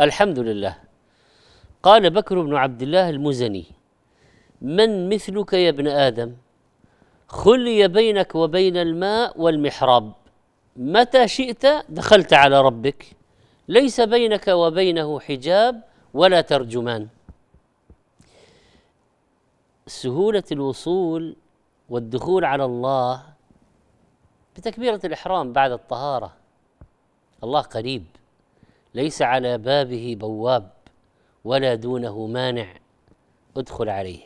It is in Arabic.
الحمد لله قال بكر بن عبد الله المزني من مثلك يا ابن ادم خلي بينك وبين الماء والمحراب متى شئت دخلت على ربك ليس بينك وبينه حجاب ولا ترجمان سهوله الوصول والدخول على الله بتكبيره الاحرام بعد الطهاره الله قريب ليس على بابه بواب ولا دونه مانع ادخل عليه